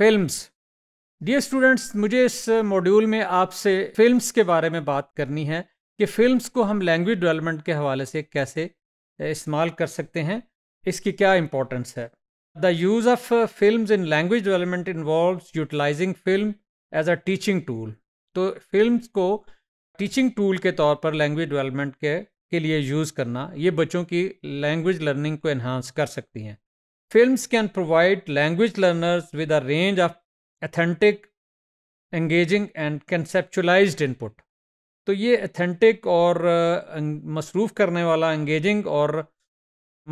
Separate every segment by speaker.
Speaker 1: films dear students मुझे इस module में आपसे फिल्म्स के बारे में बात करनी है कि फिल्म्स को हम लैंग्वेज डेवलपमेंट के हवाले से कैसे इस्तेमाल कर सकते हैं इसकी क्या इंपॉर्टेंस है the use of film in language development involve utilising film as a teaching tool तो फिल्म को टीचिंग टूल के तौर पर लैंग्वेज डेवलपमेंट के के लिए यूज़ करना ये बच्चों की लैंग्वेज लर्निंग को इन्हांस कर सकती हैं films can provide language learners with a range of authentic engaging and conceptualized input तो ये authentic और अं, मसरूफ़ करने वाला engaging और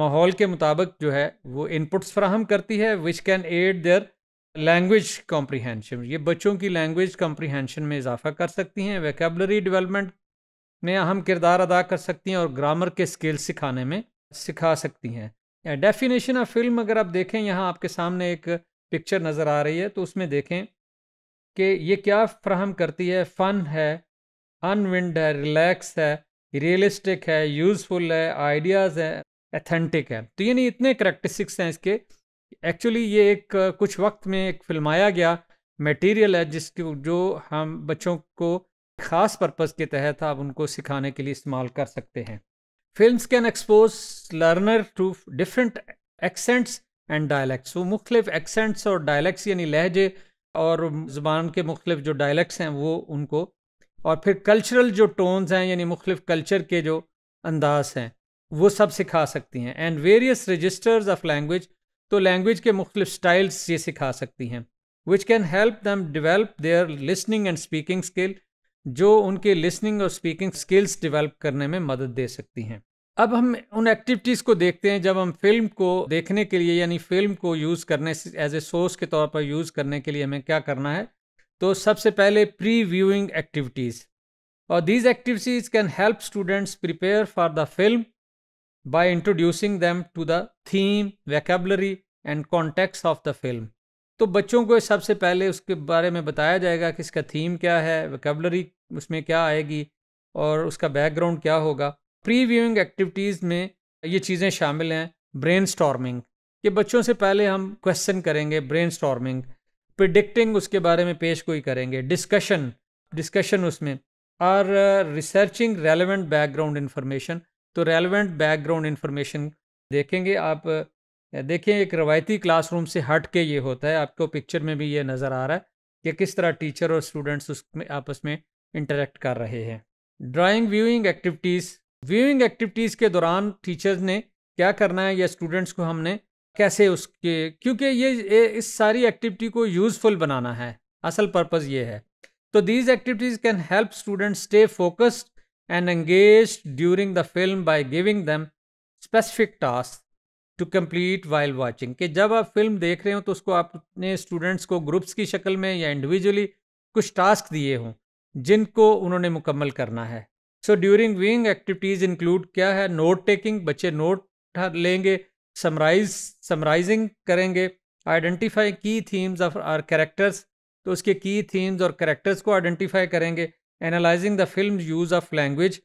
Speaker 1: माहौल के मुताबिक जो है वो इनपुट्स फ्राहम करती है which can aid their language comprehension ये बच्चों की लैंग्वेज कॉम्प्रीहेंशन में इजाफा कर सकती हैं वेकेबलरी डेवलपमेंट में अहम किरदार अदा कर सकती हैं और ग्रामर के स्किल सिखाने में सिखा सकती हैं डेफिनेशन ऑफ फिल्म अगर आप देखें यहाँ आपके सामने एक पिक्चर नज़र आ रही है तो उसमें देखें कि ये क्या फ्राहम करती है फ़न है अनविंड है रिलैक्स है रियलिस्टिक है यूज़फुल है आइडियाज़ है एथेंटिक है तो यानी इतने करेक्टिस्टिक्स हैं इसके एक्चुअली ये एक कुछ वक्त में एक फिल्माया गया मटेरियल है जिसको जो हम बच्चों को ख़ास पर्पज़ के तहत आप उनको सिखाने के लिए इस्तेमाल कर सकते हैं film can expose learner to different accents and dialects वो मुख्तलिफ एक्सेंट्स और डायलैक्ट्स यानी लहजे और ज़बान के मुख्तफ जो डायलैक्ट्स हैं वो उनको और फिर कल्चरल जो टोन्स हैं यानी मुख्तफ कल्चर के जो अंदाज हैं वो सब सिखा सकती हैं and various registers of language तो लैंग्वेज के मुख्तफ स्टाइल्स ये सिखा सकती हैं which can help them develop their listening and speaking skill जो उनके लिसनिंग और स्पीकिंग स्किल्स डेवलप करने में मदद दे सकती हैं अब हम उन एक्टिविटीज़ को देखते हैं जब हम फिल्म को देखने के लिए यानी फिल्म को यूज़ करने एज ए सोर्स के तौर पर यूज़ करने के लिए हमें क्या करना है तो सबसे पहले प्री व्यूइंग एक्टिविटीज़ और these activities can help students prepare for the film by introducing them to the theme vocabulary and context of the film तो बच्चों को सबसे पहले उसके बारे में बताया जाएगा कि इसका थीम क्या है वकेबलरी उसमें क्या आएगी और उसका बैकग्राउंड क्या होगा प्री व्यूइंग एक्टिविटीज़ में ये चीज़ें शामिल हैं ब्रेन स्टॉर्मिंग कि बच्चों से पहले हम क्वेश्चन करेंगे ब्रेन स्टॉर्मिंग प्रिडिक्टिंग उसके बारे में पेश कोई करेंगे डिस्कशन डिस्कशन उसमें और रिसर्चिंग रेलिवेंट बैकग्राउंड इन्फॉर्मेशन तो रेलिवेंट बैकग्राउंड इन्फॉर्मेशन देखेंगे आप देखें एक रवायती क्लासरूम से हट के ये होता है आपको पिक्चर में भी ये नज़र आ रहा है कि किस तरह टीचर और स्टूडेंट्स उसमें आपस में इंटरेक्ट कर रहे हैं during viewing activities viewing activities के दौरान टीचर्स ने क्या करना है या स्टूडेंट्स को हमने कैसे उसके क्योंकि ये इस सारी एक्टिविटी को यूज़फुल बनाना है असल पर्पज़ ये है तो these activities can help students stay focused and engaged during the film by giving them specific task to complete while watching कि जब आप फिल्म देख रहे हो तो उसको आप अपने स्टूडेंट्स को ग्रुप्स की शक्ल में या इंडिविजुअली कुछ टास्क दिए हों जिनको उन्होंने मुकम्मल करना है so during viewing activities include क्या है नोट टेकिंग बच्चे नोट लेंगे समराइज समराइजिंग करेंगे identify key themes of or characters तो उसके की थीम्स और कैरेक्टर्स को आइडेंटिफाई करेंगे analysing the film use of language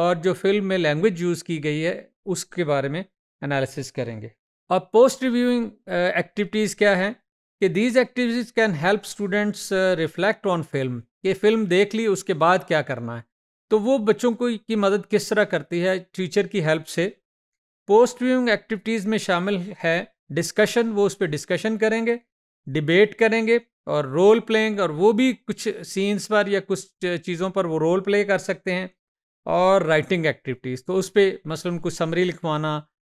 Speaker 1: और जो फिल्म में लैंग्वेज यूज़ की गई है उसके बारे में एनालिसिस करेंगे और पोस्ट रिव्यूइंग एक्टिविटीज़ क्या हैं कि these activities can help students reflect on film ये फिल्म देख ली उसके बाद क्या करना है तो वो बच्चों को की मदद किस तरह करती है टीचर की हेल्प से पोस्ट व्यूइंग एक्टिविटीज़ में शामिल है डिस्कशन वो उस पर डिस्कशन करेंगे डिबेट करेंगे और रोल प्लेइंग और वो भी कुछ सीन्स पर या कुछ uh, चीज़ों पर वो रोल प्ले कर सकते हैं और राइटिंग एक्टिविटीज़ तो उस पर मसलन मतलब कुछ समरी लिखवाना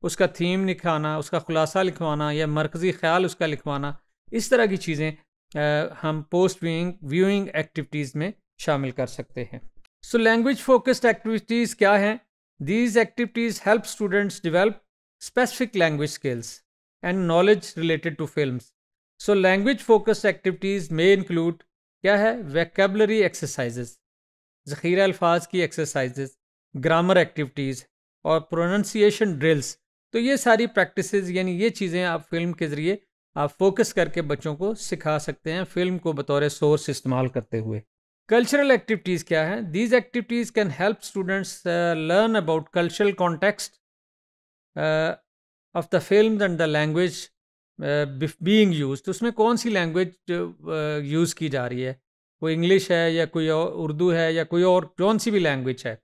Speaker 1: उसका थीम लिखाना उसका खुलासा लिखवाना या मरकज़ी ख्याल उसका लिखवाना इस तरह की चीज़ें हम पोस्ट व्यूइंग व्यूइंग एक्टिविटीज़ में शामिल कर सकते हैं सो लैंग्वेज फोकस्ड एक्टिविटीज़ क्या हैं these activities help students develop specific language skills and knowledge related to film so language focused activities में इंक्लूड क्या है वैकेबलरी एक्सरसाइज़ ज़ख़ीरा अल्फाज की एक्सरसाइज़ ग्रामर एक्टिविटीज़ और प्रोनंसिएशन ड्रिल्स तो ये सारी प्रैक्टिस यानी ये चीज़ें आप फिल्म के ज़रिए आप फोकस करके बच्चों को सिखा सकते हैं फिल्म को बतौर सोर्स इस्तेमाल करते हुए कल्चरल एक्टिविटीज़ क्या हैं these activities can help students learn about cultural context of the film and the language being use तो उसमें कौन सी लैंग्वेज यूज़ uh, की जा रही है कोई इंग्लिश है या कोई उर्दू है या कोई और कौन सी भी लैंग्वेज है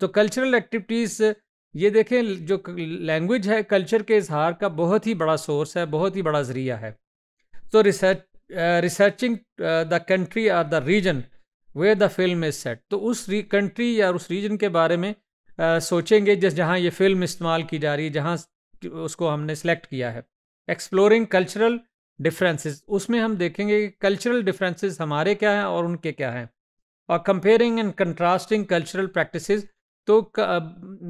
Speaker 1: तो कल्चरल एक्टिविटीज़ ये देखें जो लैंग्वेज है कल्चर के इजहार का बहुत ही बड़ा सोर्स है बहुत ही बड़ा ज़रिया है तो research researching the country or the region where the film is set तो उस कंट्री या उस रीजन के बारे में आ, सोचेंगे जिस जहाँ ये फिल्म इस्तेमाल की जा रही है जहाँ उसको हमने सेलेक्ट किया है एक्सप्लोरिंग कल्चरल डिफरेंसेस उसमें हम देखेंगे कि कल्चरल डिफरेंसेस हमारे क्या हैं और उनके क्या हैं और comparing and contrasting cultural practices तो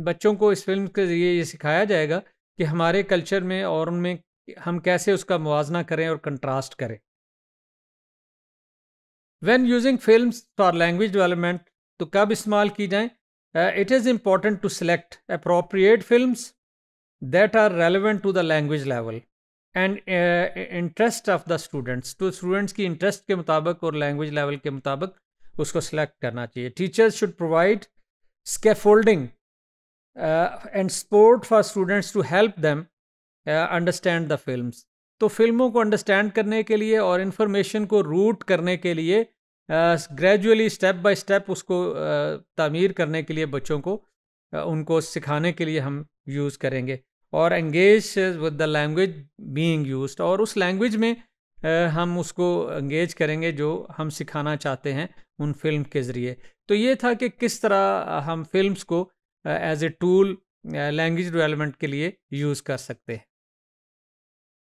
Speaker 1: बच्चों को इस फिल्म के ज़रिए ये सिखाया जाएगा कि हमारे कल्चर में और उनमें हम कैसे उसका मुवजना करें और कंट्रास्ट करें when using film for language development तो कब इस्तेमाल की जाए it is important to select appropriate film that are relevant to the language level and interest of the students to students की इंटरेस्ट के मुताबिक और लैंग्वेज लेवल के मुताबिक उसको सेलेक्ट करना चाहिए teachers should provide scaffolding uh, and support for students to help them uh, understand the films तो फिल्मों को अंडरस्टैंड करने के लिए और इन्फॉर्मेशन को रूट करने के लिए ग्रेजुअली स्टेप बाय स्टेप उसको uh, तामीर करने के लिए बच्चों को uh, उनको सिखाने के लिए हम यूज़ करेंगे और engage with the language being used और उस लैंग्वेज में हम उसको एंगेज करेंगे जो हम सिखाना चाहते हैं उन फिल्म के ज़रिए तो ये था कि किस तरह हम फिल्म्स को as a tool language development के लिए यूज़ कर सकते हैं